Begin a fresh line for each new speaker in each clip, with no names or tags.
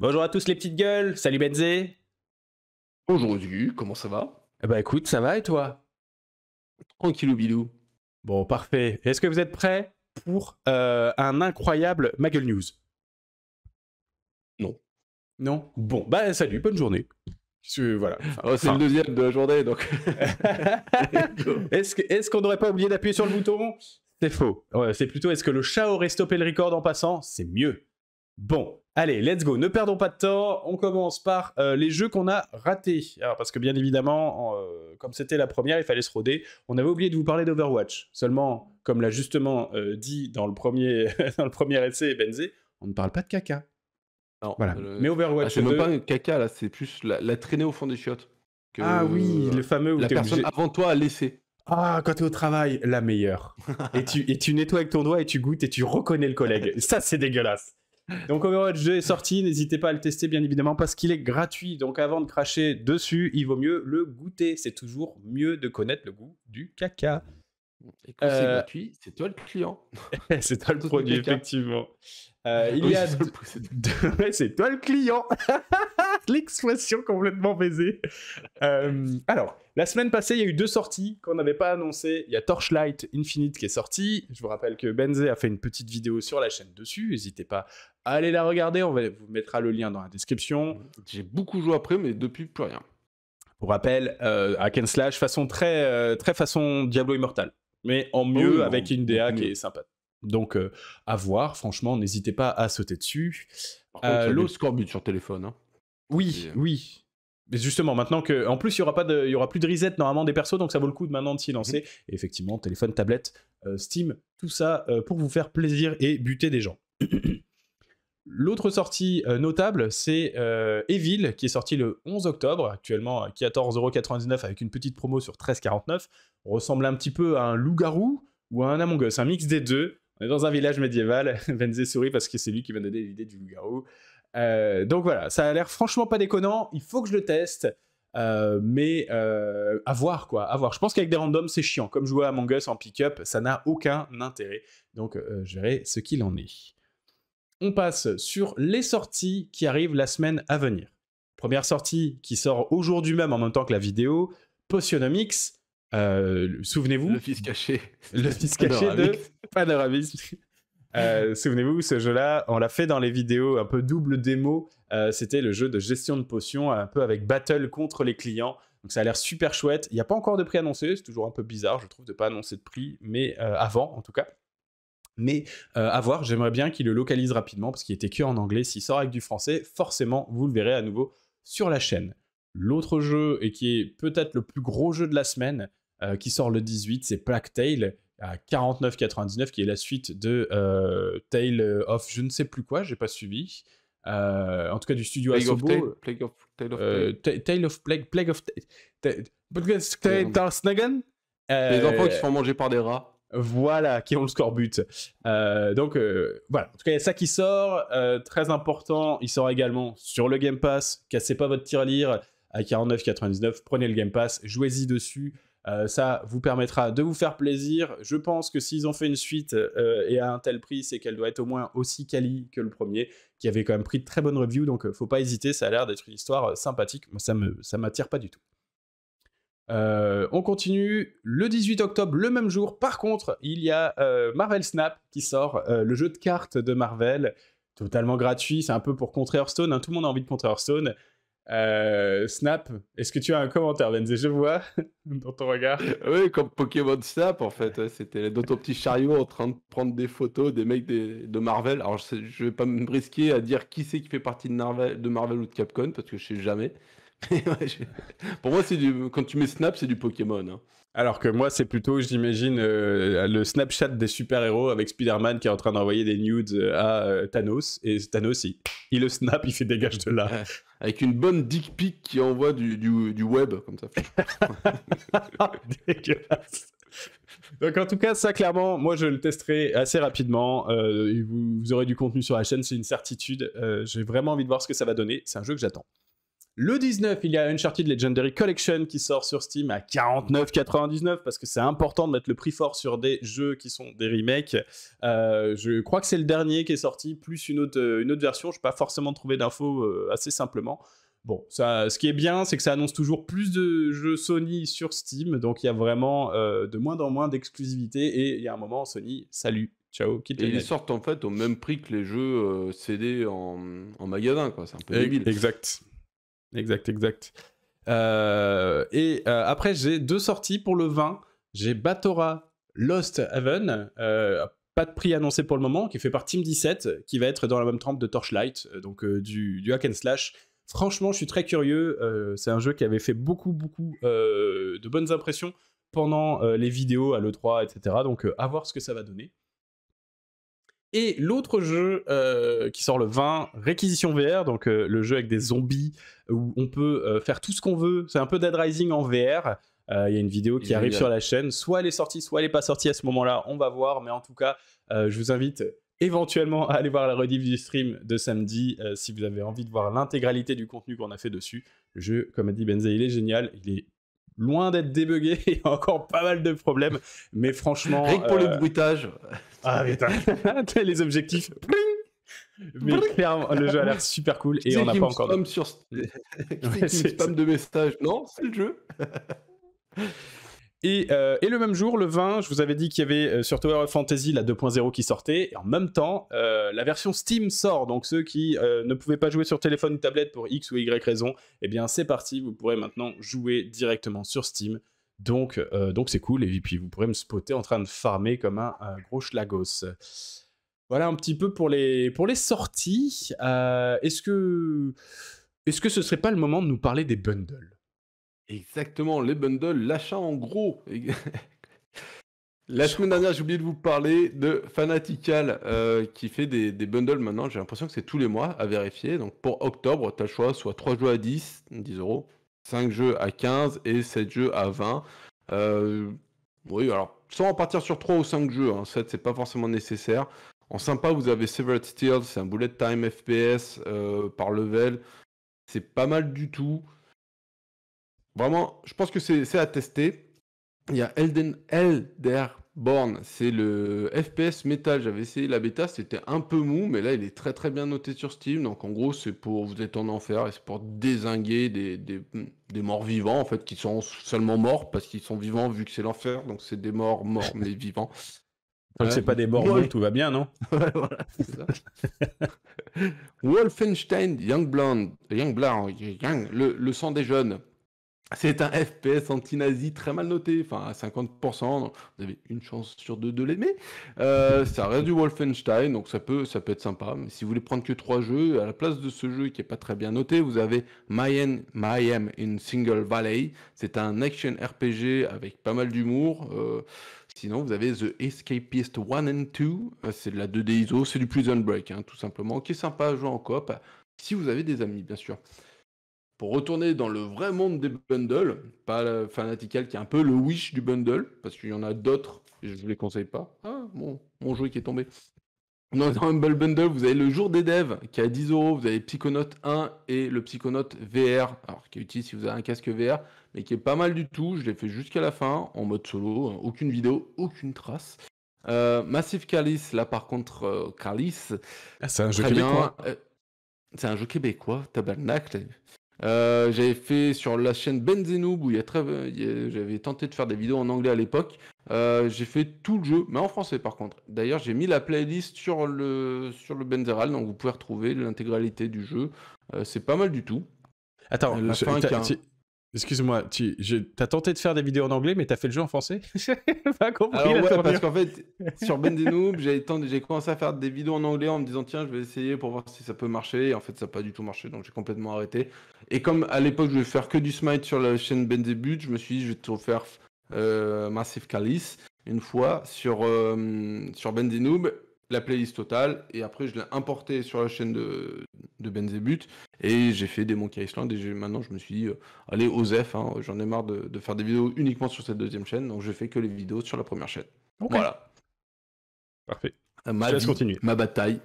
Bonjour à tous les petites gueules, salut Benzé. Bonjour comment ça va Bah écoute, ça va et toi Tranquillou bilou. Bon, parfait. Est-ce que vous êtes prêts pour euh, un incroyable Maguel News Non. Non Bon, bah salut, bonne journée. Voilà. Oh, c'est le deuxième de la journée, donc. est-ce, qu'on n'aurait pas oublié d'appuyer sur le bouton C'est faux. c'est plutôt est-ce que le chat aurait stoppé le record en passant C'est mieux. Bon, allez, let's go. Ne perdons pas de temps. On commence par euh, les jeux qu'on a ratés. Alors, parce que bien évidemment, euh, comme c'était la première, il fallait se roder. On avait oublié de vous parler d'Overwatch. Seulement, comme l'a justement euh, dit dans le premier, dans le premier essai Benzé,
on ne parle pas de caca. Non, voilà. Mais Overwatch. Ah, c'est même pas un caca là, c'est plus la, traînée au fond des chiottes. Ah oui, le fameux où la personne avant toi a laissé.
Ah, quand tu es au travail, la meilleure. et, tu, et tu nettoies avec ton doigt et tu goûtes et tu reconnais le collègue. Ça, c'est dégueulasse. Donc Overwatch 2 est sorti, n'hésitez pas à le tester bien évidemment parce qu'il est gratuit. Donc avant de cracher dessus, il vaut mieux le goûter. C'est toujours mieux de connaître le goût du caca. Et c'est euh, gratuit, c'est toi le client. c'est toi le produit, effectivement. Euh, il y a c'est toi le client. L'expression complètement baisée. Euh, alors, la semaine passée, il y a eu deux sorties qu'on n'avait pas annoncé, Il y a Torchlight Infinite qui est sorti. Je vous rappelle que Benzé a fait une petite vidéo sur la chaîne dessus. N'hésitez pas à aller la regarder. On vous mettra le lien dans la description. J'ai beaucoup joué après, mais depuis plus rien. Pour rappel, euh, hack façon très, très façon Diablo Immortal mais en ah mieux avec une DA qui est sympa. Donc, euh, à voir, franchement, n'hésitez pas à sauter dessus. Euh, L'eau
sur téléphone.
Hein. Oui, oui. Mais justement, maintenant que. En plus, il n'y aura, pas y aura plus de reset normalement des persos, donc ça vaut le coup de maintenant de s'y lancer. Mm-hmm. effectivement, téléphone, tablette, euh, Steam, tout ça pour vous faire plaisir et buter des gens. L'autre sortie euh, notable, c'est euh, Evil, qui est sorti le 11 octobre, actuellement à euh, 14,99€ avec une petite promo sur 13,49€. Ressemble un petit peu à un loup-garou ou à un Among Us, un mix des deux. On est dans un village médiéval, Venze sourit parce que c'est lui qui m'a donné l'idée du loup-garou. donc voilà, ça a l'air franchement pas déconnant, il faut que je le teste, mais à voir quoi, à voir. Je pense qu'avec des randoms c'est chiant, comme jouer à Among en pick-up, ça n'a aucun intérêt, donc je verrai ce qu'il en est on passe sur les sorties qui arrivent la semaine à venir. Première sortie qui sort aujourd'hui même en même temps que la vidéo, Potionomics. Euh, souvenez-vous. Le fils caché. Le
fils caché de
Panoramix. Euh, souvenez-vous, ce jeu-là, on l'a fait dans les vidéos un peu double démo. Euh, c'était le jeu de gestion de potions, un peu avec battle contre les clients. Donc ça a l'air super chouette. Il n'y a pas encore de prix annoncé, c'est toujours un peu bizarre, je trouve, de ne pas annoncer de prix, mais avant en tout cas. Mais euh, à voir, j'aimerais bien qu'il le localise rapidement parce qu'il était que en anglais. S'il sort avec du français, forcément, vous le verrez à nouveau sur la chaîne. L'autre jeu, et qui est peut-être le plus gros jeu de la semaine, euh, qui sort le 18, c'est Plague Tale à 49,99, qui est la suite de euh, Tale of je ne sais plus quoi, j'ai pas suivi. Euh, en tout cas, du studio Plague Asobo. Of
Plague of, Tale
of Plague. Tale of Plague. Plague of Tale of Les enfants qui se font manger par des rats. Voilà, qui ont le score but. Euh, donc euh, voilà, en tout cas il ça qui sort, euh, très important, il sort également sur le Game Pass, cassez pas votre tirelire à 49,99, prenez le Game Pass, jouez-y dessus, ça vous permettra de vous faire plaisir. Je pense que s'ils ont fait une suite et à un tel prix, c'est qu'elle doit être au moins aussi quali que le premier, qui avait quand même pris de très bonnes reviews, donc faut pas hésiter, ça a l'air d'être une histoire sympathique, moi ça m'attire pas du tout. Euh, on continue le 18 octobre, le même jour. Par contre, il y a euh, Marvel Snap qui sort, euh, le jeu de cartes de Marvel, totalement gratuit. C'est un peu pour contrer Hearthstone. Hein, tout le monde a envie de contrer Hearthstone.
Snap, est-ce que tu as un commentaire, Lenzé Je vois dans ton regard. Oui, comme Pokémon Snap, en fait. C'était dans ton petit chariot en train de prendre des photos des mecs de Marvel. Alors, je, ne vais pas me risquer à dire qui c'est qui fait partie de Marvel, de Marvel ou de Capcom, parce que je ne sais jamais. Pour moi, c'est du... quand tu mets Snap, c'est du Pokémon. Hein. Alors que moi, c'est
plutôt, j'imagine, euh, le Snapchat des super-héros avec Spider-Man qui est en train d'envoyer des nudes euh, à euh, Thanos. Et Thanos, il... il, le snap, il fait dégage de là. Avec une bonne dick
pic qui envoie du, du, web, comme ça.
Donc en tout cas, ça clairement, moi je le testerai assez rapidement. vous, aurez du contenu sur la chaîne, c'est une certitude. J'ai vraiment envie de voir ce que ça va donner. C'est un jeu que j'attends. Le 19, il y a Uncharted Legendary Collection qui sort sur Steam à 49,99 parce que c'est important de mettre le prix fort sur des jeux qui sont des remakes. Euh, je crois que c'est le dernier qui est sorti, plus une autre, euh, version. Je n'ai pas forcément trouvé d'infos euh, assez simplement. Bon, ce qui est bien, c'est que ça annonce toujours plus de jeux Sony sur Steam, donc il y a vraiment de moins en moins d'exclusivité et il y a un moment, Sony, salut, Ciao, quitte et ils
sortent en fait au même prix que les jeux CD en, magasin, quoi. C'est un peu débile. Exact. Exact, exact. Euh, et euh, après, j'ai deux sorties pour le 20. J'ai
Batora Lost Heaven, euh, pas de prix annoncé pour le moment, qui est fait par Team 17, qui va être dans la même trempe de Torchlight, donc du, du, hack and slash. Franchement, je suis très curieux. c'est un jeu qui avait fait beaucoup, beaucoup de bonnes impressions pendant les vidéos à l'E3, etc. Donc, à voir ce que ça va donner. Et l'autre jeu euh, qui sort le 20, Réquisition VR, donc euh, le jeu avec des zombies où on peut euh, faire tout ce qu'on veut. C'est un peu Dead Rising en VR. Il y a une vidéo qui arrive sur la chaîne. Soit elle est sortie, soit elle n'est pas sortie à ce moment-là. On va voir. Mais en tout cas, je vous invite éventuellement à aller voir la rediff du stream de samedi si vous avez envie de voir l'intégralité du contenu qu'on a fait dessus. Le jeu, comme a dit Benza, il est génial. Il est loin d'être débugué. Il y a encore pas mal de problèmes. Mais franchement. Rien que pour le euh, bruitage. Ah les objectifs. Mais clairement, le jeu a l'air super cool et on n'a pas encore.
Sur... qui spam de messages Non, c'est le jeu. Euh, et, le même
jour, le 20, je vous avais dit qu'il y avait euh, sur Tower of Fantasy la 2.0 qui sortait. Et en même temps, euh, la version Steam sort. Donc ceux qui ne pouvaient pas jouer sur téléphone ou tablette pour X ou Y raison, eh bien c'est parti, vous pourrez maintenant jouer directement sur Steam. Donc c'est cool. Et puis vous pourrez me spotter en train de farmer comme un, gros schlagos. Voilà un petit peu pour les, sorties. Est-ce que, est -ce que ce serait pas le moment de nous
parler des bundles Exactement, les bundles, l'achat en gros. La semaine dernière, j'ai oublié de vous parler de Fanatical euh, qui fait des, bundles maintenant. J'ai l'impression que c'est tous les mois à vérifier. Donc pour octobre, tu as le choix soit 3 jeux à 10, 10 euros, 5 jeux à 15 et 7 jeux à 20. Euh, oui, alors sans partir sur 3 ou 5 jeux, hein, 7 c'est pas forcément nécessaire. En sympa, vous avez Severed Steel, c'est un bullet time FPS euh, par level. C'est pas mal du tout. Vraiment, je pense que c'est à tester. Il y a Elden, Elderborn, c'est le FPS Metal. J'avais essayé la bêta, c'était un peu mou, mais là il est très très bien noté sur Steam. Donc en gros, c'est pour vous êtes en enfer et c'est pour désinguer des, des, morts vivants en fait qui sont seulement morts parce qu'ils sont vivants vu que c'est l'enfer. Donc c'est des morts morts mais vivants. C'est pas des morts, tout va bien, non voilà, c'est ça. Wolfenstein Young blonde Young, le, le sang des jeunes. C'est un FPS anti-nazi très mal noté, enfin à 50%, vous avez une chance sur deux de l'aimer. Euh, ça reste du Wolfenstein, donc ça peut, ça peut être sympa. Mais si vous voulez prendre que trois jeux, à la place de ce jeu qui est pas très bien noté, vous avez Mayhem, Mayhem in Single Valley. C'est un action RPG avec pas mal d'humour. Euh, sinon, vous avez The Escapist 1 and 2, euh, c'est de la 2D ISO, c'est du Prison Break, hein, tout simplement, qui est sympa à jouer en coop, si vous avez des amis, bien sûr pour retourner dans le vrai monde des bundles, pas le Fanatical qui est un peu le Wish du bundle, parce qu'il y en a d'autres, et je ne les conseille pas. Ah, mon, mon jouet qui est tombé. Dans, le Humble Bundle, vous avez le jour des devs qui est à 10 euros, vous avez Psychonaut 1 et le Psychonaut VR, alors qui est utile si vous avez un casque VR, mais qui est pas mal du tout. Je l'ai fait jusqu'à la fin en mode solo, aucune vidéo, aucune trace. Euh, Massive Calice, là par contre, euh, ah, c'est un jeu québécois. Euh, c'est un jeu québécois, tabernacle. Euh, j'avais fait sur la chaîne Benzenoob où il y a très, j'avais tenté de faire des vidéos en anglais à l'époque. Euh, j'ai fait tout le jeu, mais en français par contre. D'ailleurs, j'ai mis la playlist sur le sur le Benzeral, donc vous pouvez retrouver l'intégralité du jeu. Euh, c'est pas mal du tout. Attends, la fin
Excuse-moi, tu as tenté de faire des vidéos en anglais, mais t'as fait le jeu en français J'ai
pas compris. parce qu'en fait, sur Ben j'ai commencé à faire des vidéos en anglais en me disant tiens, je vais essayer pour voir si ça peut marcher. Et en fait, ça n'a pas du tout marché, donc j'ai complètement arrêté. Et comme à l'époque, je voulais faire que du smite sur la chaîne Ben je me suis dit je vais te faire euh, Massive Calice une fois sur, euh, sur Ben la playlist totale et après je l'ai importé sur la chaîne de, de Benzebut et j'ai fait des Monkey Island et maintenant je me suis dit euh, allez Osef hein, j'en ai marre de, faire des vidéos uniquement sur cette deuxième chaîne donc je fais que les vidéos sur la première chaîne voilà parfait euh, ma, ma bataille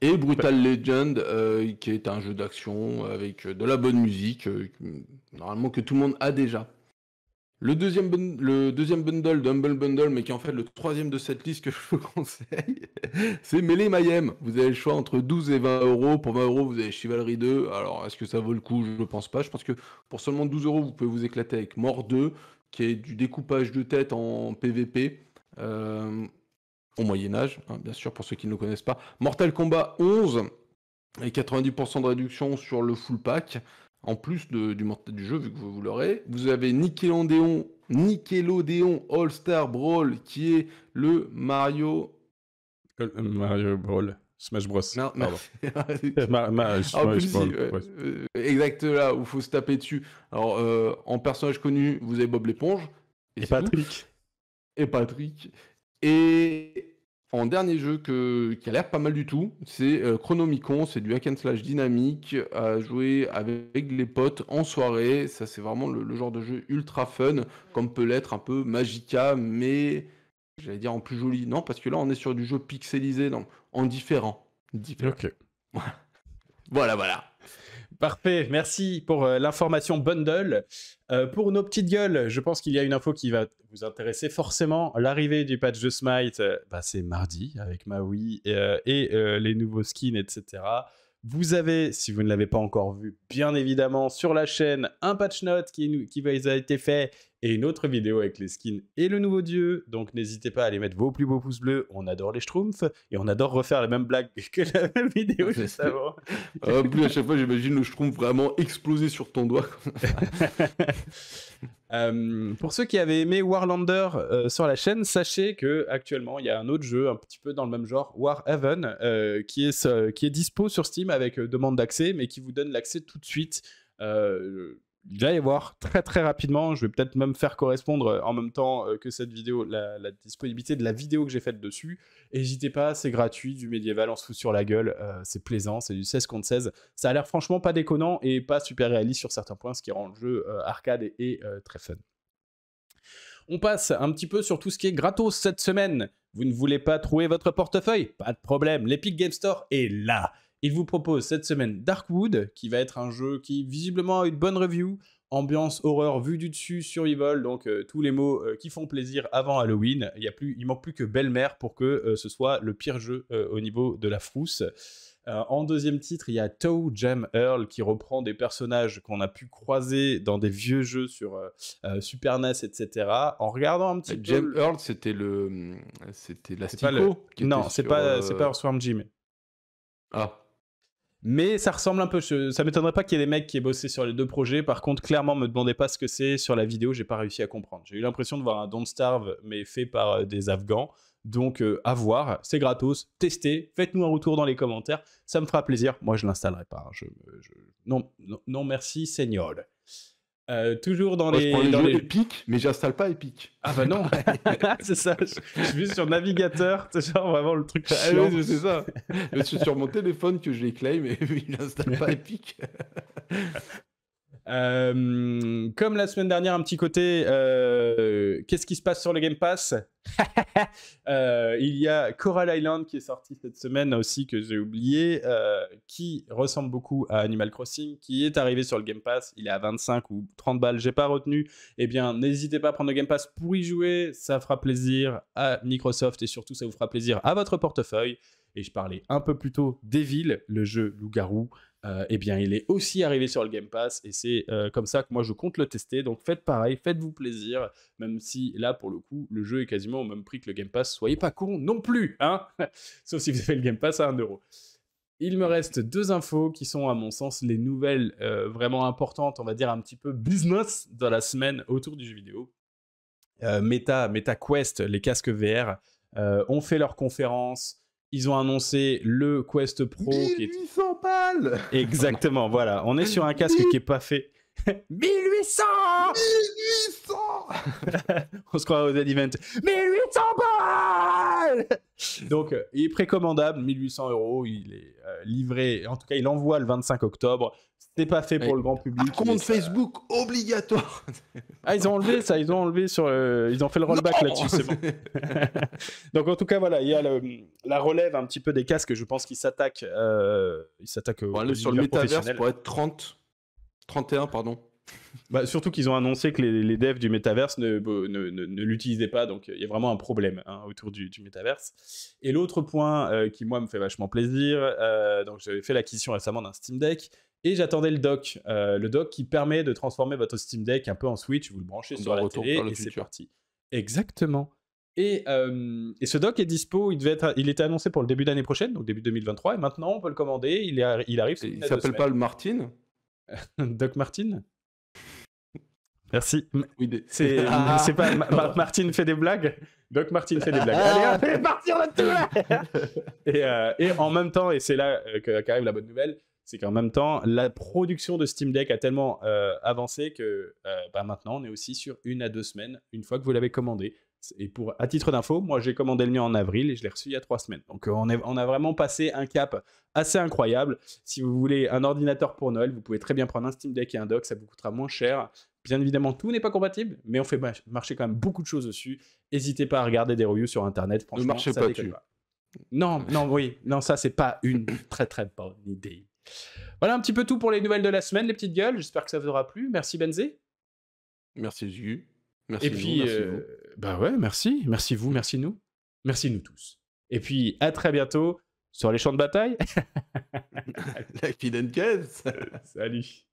et Brutal Legend euh, qui est un jeu d'action avec de la bonne musique normalement que tout le monde a déjà le deuxième, le deuxième bundle d'Humble Bundle, mais qui est en fait le troisième de cette liste que je vous conseille, c'est Melee Mayhem. Vous avez le choix entre 12 et 20 euros. Pour 20 euros, vous avez Chivalry 2. Alors, est-ce que ça vaut le coup Je ne pense pas. Je pense que pour seulement 12 euros, vous pouvez vous éclater avec Mort 2, qui est du découpage de tête en PVP. Euh, au Moyen-Âge, hein, bien sûr, pour ceux qui ne le connaissent pas. Mortal Kombat 11 avec 90% de réduction sur le full pack en plus de, du, du jeu, vu que vous, l'aurez. Vous avez Nickelodeon, All-Star Brawl, qui est le Mario... Euh, euh, Mario Brawl. Smash Bros. Non, exact là où faut se taper dessus. Alors, euh, en personnage connu, vous avez Bob l'éponge. Et, Patrick. Et Patrick. Et en dernier jeu que, qui a l'air pas mal du tout, c'est euh, Chronomicon, c'est du hack and slash dynamique à jouer avec les potes en soirée. Ça, c'est vraiment le, genre de jeu ultra fun, comme peut l'être un peu Magica, mais j'allais dire en plus joli. Non, parce que là, on est sur du jeu pixelisé, donc en différent. différent. Ok. voilà, voilà. Parfait, merci pour euh, l'information
bundle. Euh, pour nos petites gueules, je pense qu'il y a une info qui va vous intéresser forcément. L'arrivée du patch de Smite, euh, bah, c'est mardi avec Maui et, et les nouveaux skins, etc. Vous avez, si vous ne l'avez pas encore vu, bien évidemment, sur la chaîne, un patch note qui, qui a été fait et une autre vidéo avec les skins et le nouveau dieu. Donc n'hésitez pas à aller mettre vos plus beaux pouces bleus. On adore les schtroumpfs et on adore refaire la même blague que la même vidéo juste avant. En plus à chaque fois, j'imagine le schtroumpf vraiment exploser sur ton doigt. Euh, pour ceux qui avaient aimé Warlander euh, sur la chaîne, sachez que actuellement il y a un autre jeu un petit peu dans le même genre, Warhaven, euh, qui, est, qui est dispo sur Steam avec euh, demande d'accès, mais qui vous donne l'accès tout de suite j'allais voir très très rapidement. Je vais peut-être même faire correspondre euh, en même temps euh, que cette vidéo la, disponibilité de la vidéo que j'ai faite dessus. N'hésitez pas, c'est gratuit, du médiéval, on se fout sur la gueule, euh, c'est plaisant, c'est du 16 contre 16. Ça a l'air franchement pas déconnant et pas super réaliste sur certains points, ce qui rend le jeu arcade et, très fun. On passe un petit peu sur tout ce qui est gratos cette semaine. Vous ne voulez pas trouver votre portefeuille Pas de problème, l'Epic Game Store est là. Il vous propose cette semaine Darkwood, qui va être un jeu qui visiblement a une bonne review, ambiance horreur vue du dessus, survival, donc euh, tous les mots euh, qui font plaisir avant Halloween. Il y manque plus que belle pour que euh, ce soit le pire jeu au niveau de la frousse. en deuxième titre, il y a Toe Jam Earl qui reprend des personnages qu'on a pu croiser dans des vieux jeux sur Super NES, etc. En regardant un petit peu... Jam Earl,
c'était le, c'était l'Astico. Non, c'est pas, c'est pas Earthworm Jim.
Ah. Mais ça ressemble un peu. ça m'étonnerait pas qu'il y ait des mecs qui aient bossé sur les deux projets. Par contre, clairement, me demandez pas ce que c'est. Sur la vidéo, j'ai pas réussi à comprendre. J'ai eu l'impression de voir un Don't Starve, mais fait par euh, des Afghans. Donc, euh, à voir. C'est gratos. Testez. Faites-nous un retour dans les commentaires. Ça me fera plaisir. Moi, je l'installerai pas. Hein. Non, non, non, merci, Seigneur. Euh, toujours dans les. Je prends dans les... Epic,
mais j'installe pas Epic.
Ah bah non,
c'est ça. Je, je, suis sur navigateur, c'est genre vraiment le truc. Ah oui, c'est ça. c'est sur mon téléphone que je mais il n'installe pas Epic.
Euh, comme la semaine dernière, un petit côté, euh, qu'est-ce qui se passe sur le Game Pass euh, Il y a Coral Island qui est sorti cette semaine aussi, que j'ai oublié, qui ressemble beaucoup à Animal Crossing, qui est arrivé sur le Game Pass. Il est à 25 ou 30 balles, j'ai pas retenu. Eh bien, n'hésitez pas à prendre le Game Pass pour y jouer. Ça fera plaisir à Microsoft et surtout, ça vous fera plaisir à votre portefeuille. Et je parlais un peu plus tôt d'Evil, le jeu loup-garou. Euh, eh bien, il est aussi arrivé sur le Game Pass et c'est euh, comme ça que moi je compte le tester. Donc faites pareil, faites-vous plaisir, même si là pour le coup le jeu est quasiment au même prix que le Game Pass. Soyez pas con non plus, hein Sauf si vous avez le Game Pass à 1€. euro. Il me reste deux infos qui sont à mon sens les nouvelles euh, vraiment importantes, on va dire un petit peu business dans la semaine autour du jeu vidéo. Meta, Meta Quest, les casques VR ont fait leur conférence. Ils ont annoncé le Quest Pro. qui est... Exactement, voilà. On est sur un casque qui est pas fait 1800 1800 On se croit aux Dead Event.
1800 balles
Donc, euh, il est précommandable, 1800 euros. Il est euh, livré, en tout cas, il envoie le 25 octobre. C'est pas fait pour le grand public. Un euh,
Facebook obligatoire
Ah, ils ont enlevé ça, ils ont enlevé sur. ils ont fait le rollback là-dessus, c'est bon. Donc, en tout cas, voilà, il y a la relève un petit peu des casques. Je pense qu'ils s'attaquent. ils s'attaquent bon, sur le métaverse pour être
30. 31,
pardon. Bah, surtout qu'ils ont annoncé que les, devs du métaverse ne, l'utilisaient pas, donc euh, il y a vraiment un problème hein, autour du, du métaverse. Et l'autre point euh, qui, moi, me fait vachement plaisir, euh, donc j'avais fait l'acquisition récemment d'un Steam Deck, et j'attendais le dock, le dock qui permet de transformer votre Steam Deck un peu en Switch, vous le branchez sur la télé, et c'est parti. Exactement. Et, ce dock est dispo, il, devait être, il était annoncé pour le début d'année prochaine, donc début 2023, et maintenant on peut le commander, il, est, il arrive. Il s'appelle pas le Martin Doc Martin Merci. Ah. Martin fait des blagues. Doc Martin fait des blagues. Allez, on partir euh, et, en même temps, et c'est là euh, qu'arrive la bonne nouvelle, c'est qu'en même temps, la production de Steam Deck a tellement euh, avancé que bah, maintenant, on est aussi sur une à deux semaines une fois que vous l'avez commandé. Et pour, à titre d'info, moi j'ai commandé le mien en avril et je l'ai reçu il y a trois semaines. Donc euh, on, a vraiment passé un cap assez incroyable. Si vous voulez un ordinateur pour Noël, vous pouvez très bien prendre un Steam Deck et un dock, ça vous coûtera moins cher. Bien évidemment, tout n'est pas compatible, mais on fait marcher quand même beaucoup de choses dessus. N'hésitez pas à regarder des reviews sur Internet. Franchement, ne marchez pas dessus. Non, non, oui, non, ça c'est pas une très très bonne idée. Voilà un petit peu tout pour les nouvelles de la semaine, les petites gueules. J'espère que ça vous aura plu. Merci Benzé. Merci Zu. Merci et puis, merci euh, vous. Bah ouais, merci, merci vous, merci nous, merci nous tous. Et puis, à très bientôt sur les champs de bataille. La Salut.